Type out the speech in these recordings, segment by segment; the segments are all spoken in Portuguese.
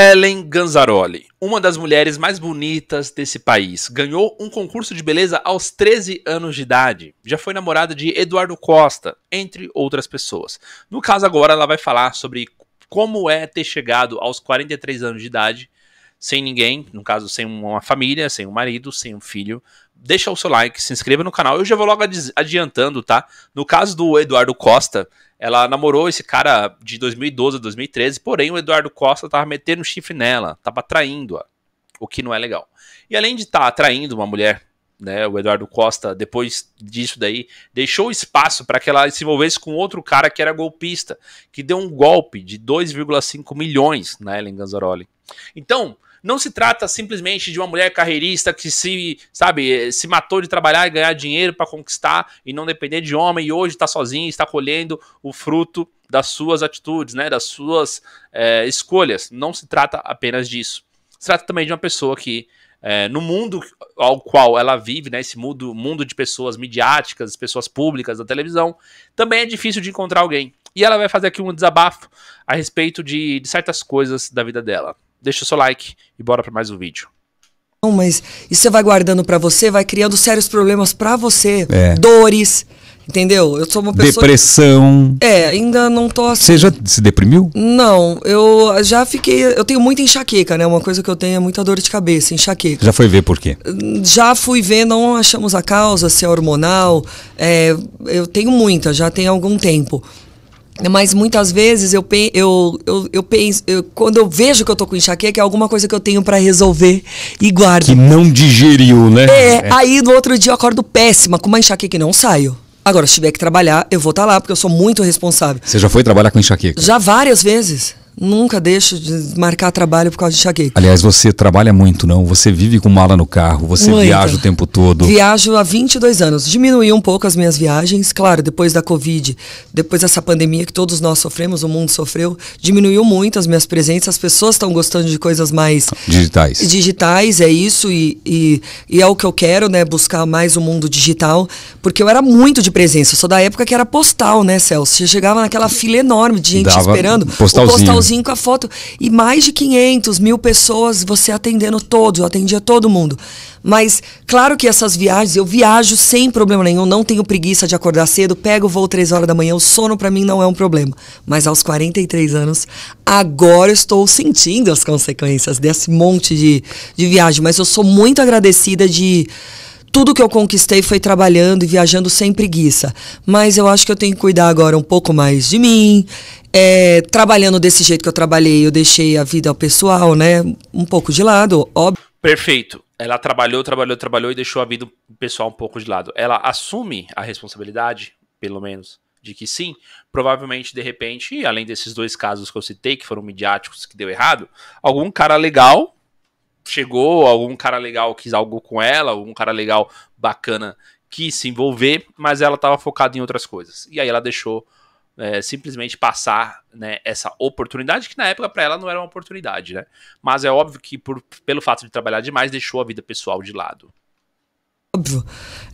Ellen Ganzaroli, uma das mulheres mais bonitas desse país, ganhou um concurso de beleza aos 13 anos de idade. Já foi namorada de Eduardo Costa, entre outras pessoas. No caso, agora ela vai falar sobre como é ter chegado aos 43 anos de idade sem ninguém, no caso, sem uma família, sem um marido, sem um filho, deixa o seu like, se inscreva no canal. Eu já vou logo adiantando, tá? No caso do Eduardo Costa, ela namorou esse cara de 2012 a 2013, porém o Eduardo Costa tava metendo um chifre nela, tava traindo-a, o que não é legal. E além de estar tá traindo uma mulher, né, o Eduardo Costa, depois disso daí, deixou espaço para que ela se envolvesse com outro cara que era golpista, que deu um golpe de 2,5 milhões na Ellen Ganzaroli. Então, não se trata simplesmente de uma mulher carreirista que se, sabe, eh, se matou de trabalhar e ganhar dinheiro para conquistar e não depender de homem e hoje está sozinha, está colhendo o fruto das suas atitudes, né, das suas é, escolhas. Não se trata apenas disso. Se trata também de uma pessoa que é, no mundo ao qual ela vive, né, esse mundo, mundo de pessoas midiáticas, pessoas públicas da televisão, também é difícil de encontrar alguém. E ela vai fazer aqui um desabafo a respeito de, de certas coisas da vida dela deixa o seu like e bora para mais um vídeo. Não, mas isso você vai guardando para você, vai criando sérios problemas para você, é. dores, entendeu? Eu sou uma pessoa depressão. Que... É, ainda não tô assim. Você já se deprimiu? Não, eu já fiquei, eu tenho muita enxaqueca, né? Uma coisa que eu tenho é muita dor de cabeça, enxaqueca. Já foi ver por quê? Já fui ver, não achamos a causa, se é hormonal, é, eu tenho muita, já tem algum tempo. Mas muitas vezes eu, pe eu, eu, eu penso, eu, quando eu vejo que eu tô com enxaqueca, é alguma coisa que eu tenho para resolver e guardo. Que não digeriu, né? É, é, aí no outro dia eu acordo péssima, com uma enxaqueca e não saio. Agora, se tiver que trabalhar, eu vou estar tá lá, porque eu sou muito responsável. Você já foi trabalhar com enxaqueca? Já várias vezes. Nunca deixo de marcar trabalho por causa de enxaqueca. Aliás, você trabalha muito, não? Você vive com mala no carro, você viaja o tempo todo. Viajo há 22 anos. Diminuí um pouco as minhas viagens, claro, depois da Covid, depois dessa pandemia que todos nós sofremos, o mundo sofreu, diminuiu muito as minhas presenças. As pessoas estão gostando de coisas mais. Digitais. Digitais, é isso, e, e, e é o que eu quero, né? Buscar mais o um mundo digital, porque eu era muito de presença. Eu sou da época que era postal, né, Celso? Você chegava naquela fila enorme de gente Dava esperando. Postalzinho. O postalzinho com a foto. E mais de 500 mil pessoas você atendendo todos, eu atendia todo mundo. Mas, claro que essas viagens, eu viajo sem problema nenhum, não tenho preguiça de acordar cedo, pego o voo 3 horas da manhã, o sono para mim não é um problema. Mas aos 43 anos, agora estou sentindo as consequências desse monte de, de viagem. Mas eu sou muito agradecida de tudo que eu conquistei foi trabalhando e viajando sem preguiça. Mas eu acho que eu tenho que cuidar agora um pouco mais de mim. É, trabalhando desse jeito que eu trabalhei, eu deixei a vida pessoal, né? Um pouco de lado, óbvio. Perfeito. Ela trabalhou, trabalhou, trabalhou e deixou a vida pessoal um pouco de lado. Ela assume a responsabilidade, pelo menos de que sim, provavelmente de repente, além desses dois casos que eu citei, que foram midiáticos, que deu errado, algum cara legal chegou, algum cara legal quis algo com ela, algum cara legal bacana quis se envolver, mas ela estava focada em outras coisas. E aí ela deixou é, simplesmente passar né, essa oportunidade, que na época para ela não era uma oportunidade, né? Mas é óbvio que por, pelo fato de trabalhar demais, deixou a vida pessoal de lado. Óbvio.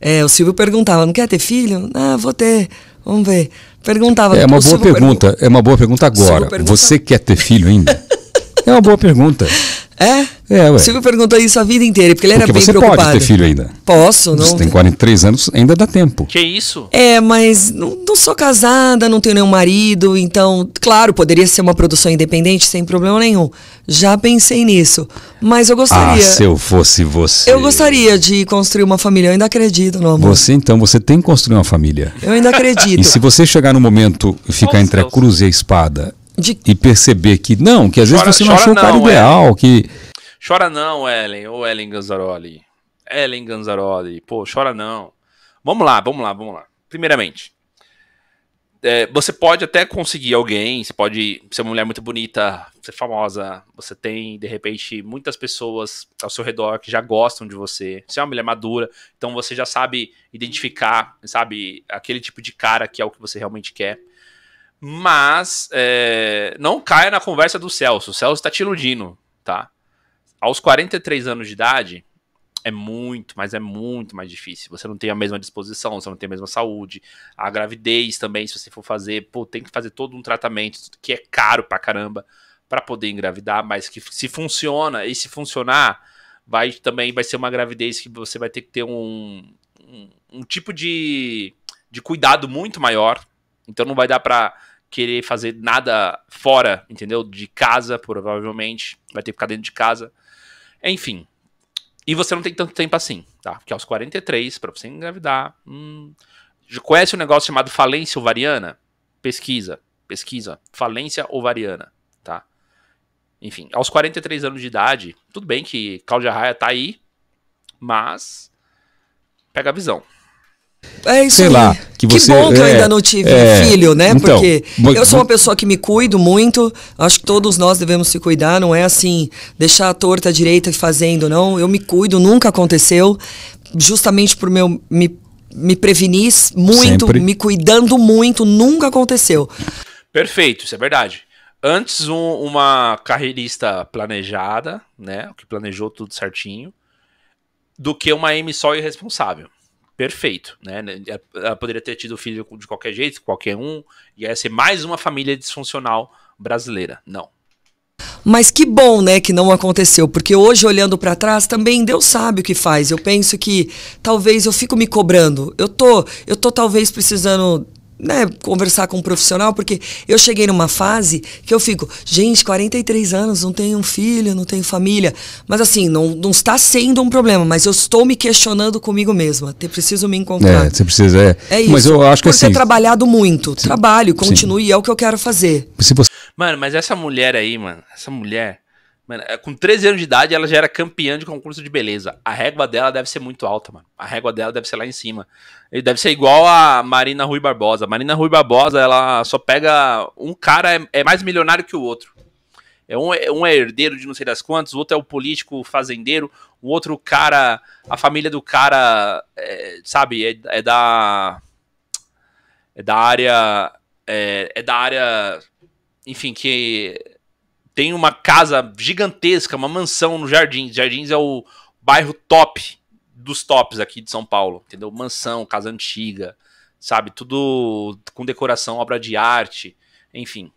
É, o Silvio perguntava, não quer ter filho? Ah, vou ter. Vamos ver. Perguntava. É uma boa pergunta. Pergun é uma boa pergunta agora. Pergunta... Você quer ter filho ainda? é uma boa pergunta. É? É, ué. O Silvio perguntou isso a vida inteira, porque ele era porque bem você preocupado. Você pode ter filho ainda. Posso, não. Você tem 43 anos, ainda dá tempo. Que isso? É, mas não, não sou casada, não tenho nenhum marido, então, claro, poderia ser uma produção independente sem problema nenhum. Já pensei nisso, mas eu gostaria. Ah, se eu fosse você. Eu gostaria de construir uma família, eu ainda acredito no amor. Você então, você tem que construir uma família. Eu ainda acredito. e se você chegar no momento e ficar Nossa, entre a cruz e a espada, de... e perceber que não, que às vezes chora, você não achou o cara é. ideal, é. que Chora não, Ellen, ou Ellen Ganzaroli. Ellen Ganzaroli, pô, chora não. Vamos lá, vamos lá, vamos lá. Primeiramente, é, você pode até conseguir alguém, você pode ser uma mulher muito bonita, ser famosa, você tem, de repente, muitas pessoas ao seu redor que já gostam de você, você é uma mulher madura, então você já sabe identificar, sabe, aquele tipo de cara que é o que você realmente quer. Mas é, não caia na conversa do Celso, o Celso está te iludindo, tá? Aos 43 anos de idade, é muito, mas é muito mais difícil. Você não tem a mesma disposição, você não tem a mesma saúde. A gravidez também, se você for fazer, pô, tem que fazer todo um tratamento que é caro pra caramba para poder engravidar, mas que se funciona, e se funcionar, vai também vai ser uma gravidez que você vai ter que ter um, um, um tipo de, de cuidado muito maior. Então não vai dar pra querer fazer nada fora, entendeu? De casa, provavelmente. Vai ter que ficar dentro de casa enfim. E você não tem tanto tempo assim, tá? Porque aos 43, para você engravidar. Hum, conhece um negócio chamado falência ovariana? Pesquisa. Pesquisa. Falência ovariana, tá? Enfim, aos 43 anos de idade, tudo bem que Cláudia Raia tá aí, mas pega a visão. É isso Sei aí. lá. Que, você, que bom que é, eu ainda não tive é, filho, né? Então, Porque eu sou uma pessoa que me cuido muito. Acho que todos nós devemos se cuidar. Não é assim, deixar a torta à direita fazendo, não. Eu me cuido, nunca aconteceu. Justamente por meu, me, me prevenir muito, Sempre. me cuidando muito, nunca aconteceu. Perfeito, isso é verdade. Antes, um, uma carreirista planejada, né? Que planejou tudo certinho, do que uma M só irresponsável perfeito, né? né é, ela poderia ter tido filho de qualquer jeito, qualquer um, e ia ser mais uma família disfuncional brasileira. Não. Mas que bom, né, que não aconteceu, porque hoje olhando para trás também Deus sabe o que faz. Eu penso que talvez eu fico me cobrando. Eu tô, eu tô talvez precisando né, conversar com um profissional, porque eu cheguei numa fase que eu fico, gente, 43 anos, não tenho um filho, não tenho família. Mas assim, não, não está sendo um problema, mas eu estou me questionando comigo mesma. Eu preciso me encontrar. É, você precisa, é. É isso. Mas eu acho que assim, trabalhado muito. Sim, trabalho, continue, sim. é o que eu quero fazer. Mano, mas essa mulher aí, mano, essa mulher Mano, é, com 13 anos de idade, ela já era campeã de concurso de beleza. A régua dela deve ser muito alta, mano. A régua dela deve ser lá em cima. Ele deve ser igual a Marina Rui Barbosa. Marina Rui Barbosa, ela só pega. Um cara é, é mais milionário que o outro. É um, é, um é herdeiro de não sei das quantas, o outro é o político fazendeiro, o outro cara. A família do cara, é, sabe, é, é, da. É da área. é, é da área. Enfim, que tem uma casa gigantesca, uma mansão no Jardins. Jardins é o bairro top dos tops aqui de São Paulo, entendeu? Mansão, casa antiga, sabe? Tudo com decoração, obra de arte, enfim.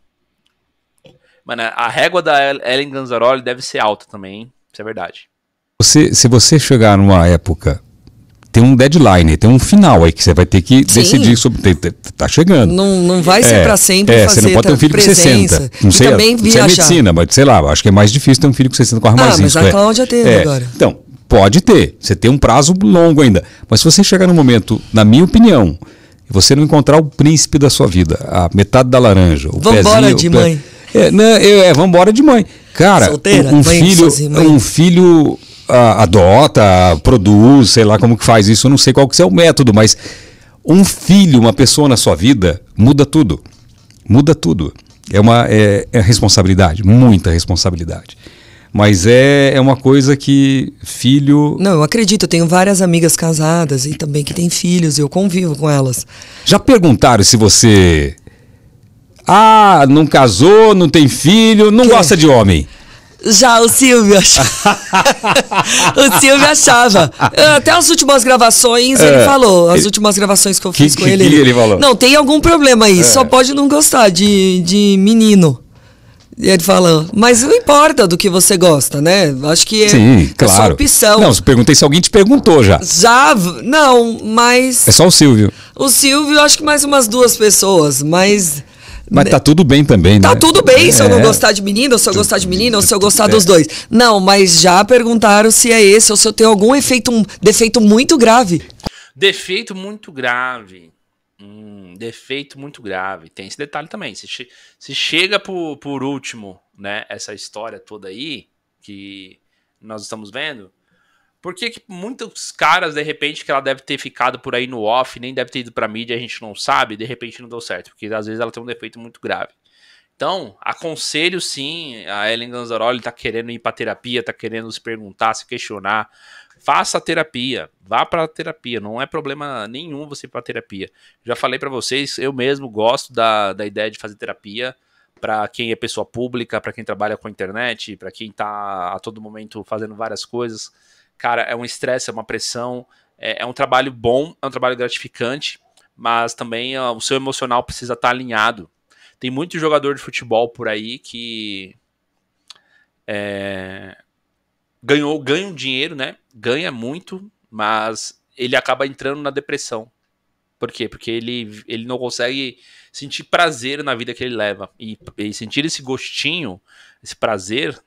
Mano, a régua da Ellen Ganzaroli deve ser alta também, hein? Isso é verdade. Você, se você chegar numa época tem um deadline, tem um final aí que você vai ter que Sim. decidir sobre. Tá chegando. Não, não vai ser é, para sempre. É, você não pode ter um filho presença. com 60. Não sei, também não sei a medicina, mas sei lá, acho que é mais difícil ter um filho com 60 com armazém. Ah, mas a é. Cláudia é. teve é. agora. Então, pode ter. Você tem um prazo longo ainda. Mas se você chegar no momento, na minha opinião, você não encontrar o príncipe da sua vida, a metade da laranja, o Vambora pezinho, de mãe. É, não, é, vambora de mãe. Cara, Solteira, um, um mãe filho, um filho adota, produz, sei lá como que faz isso, eu não sei qual que é o método, mas um filho, uma pessoa na sua vida, muda tudo. Muda tudo. É uma é, é responsabilidade, muita responsabilidade. Mas é, é uma coisa que filho. Não, eu acredito. Eu tenho várias amigas casadas e também que têm filhos e eu convivo com elas. Já perguntaram se você. Ah, não casou, não tem filho, não que? gosta de homem. Já, o Silvio achava. o Silvio achava. Ah, até as últimas gravações é, ele falou. As últimas gravações que eu fiz que, com ele. Que ele, ele falou? Não, tem algum problema aí. É. Só pode não gostar de, de menino. E ele falou, mas não importa do que você gosta, né? Acho que é, Sim, claro. é sua opção. Não, perguntei se alguém te perguntou já. Já, não, mas. É só o Silvio. O Silvio, acho que mais umas duas pessoas, mas. Mas tá né? tudo bem também, tá né? Tá tudo bem se eu não é. gostar de menina, ou se eu gostar de menina, ou se eu gostar dos dois. Não, mas já perguntaram se é esse ou se eu tenho algum efeito, um defeito muito grave. Defeito muito grave. Hum, defeito muito grave. Tem esse detalhe também. Se, che se chega por, por último, né, essa história toda aí, que nós estamos vendo, por que, que muitos caras, de repente, que ela deve ter ficado por aí no off, nem deve ter ido pra mídia, a gente não sabe, de repente não deu certo? Porque às vezes ela tem um defeito muito grave. Então, aconselho sim, a Ellen Ganzaroli tá querendo ir pra terapia, tá querendo se perguntar, se questionar. Faça a terapia, vá pra terapia, não é problema nenhum você ir pra terapia. Já falei para vocês, eu mesmo gosto da, da ideia de fazer terapia para quem é pessoa pública, para quem trabalha com a internet, para quem tá a todo momento fazendo várias coisas cara, é um estresse, é uma pressão, é, é, um trabalho bom, é um trabalho gratificante, mas também ah, o seu emocional precisa estar tá alinhado. Tem muito jogador de futebol por aí que é, ganhou, ganha um dinheiro, né? Ganha muito, mas ele acaba entrando na depressão. Por quê? Porque ele, ele não consegue sentir prazer na vida que ele leva. E, e sentir esse gostinho, esse prazer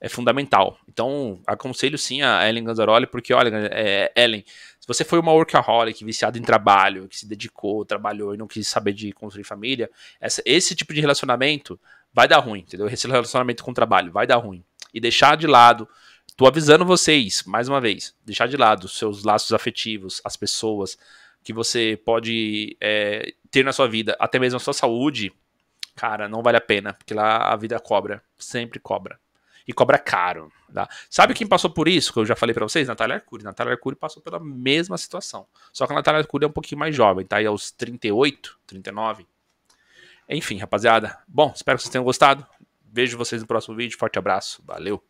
é fundamental. Então, aconselho sim a Ellen Ganzaroli, porque, olha, é, Ellen, se você foi uma workaholic, viciada em trabalho, que se dedicou, trabalhou e não quis saber de construir família, essa, esse tipo de relacionamento vai dar ruim, entendeu? Esse relacionamento com o trabalho vai dar ruim. E deixar de lado, tô avisando vocês, mais uma vez, deixar de lado seus laços afetivos, as pessoas que você pode é, ter na sua vida, até mesmo a sua saúde, cara, não vale a pena, porque lá a vida cobra, sempre cobra e cobra caro. Tá? Sabe quem passou por isso? Que eu já falei para vocês? Natália Arcuri. Natália Arcuri passou pela mesma situação. Só que a Natália Arcuri é um pouquinho mais jovem, tá aí aos 38, 39. Enfim, rapaziada. Bom, espero que vocês tenham gostado. Vejo vocês no próximo vídeo. Forte abraço. Valeu.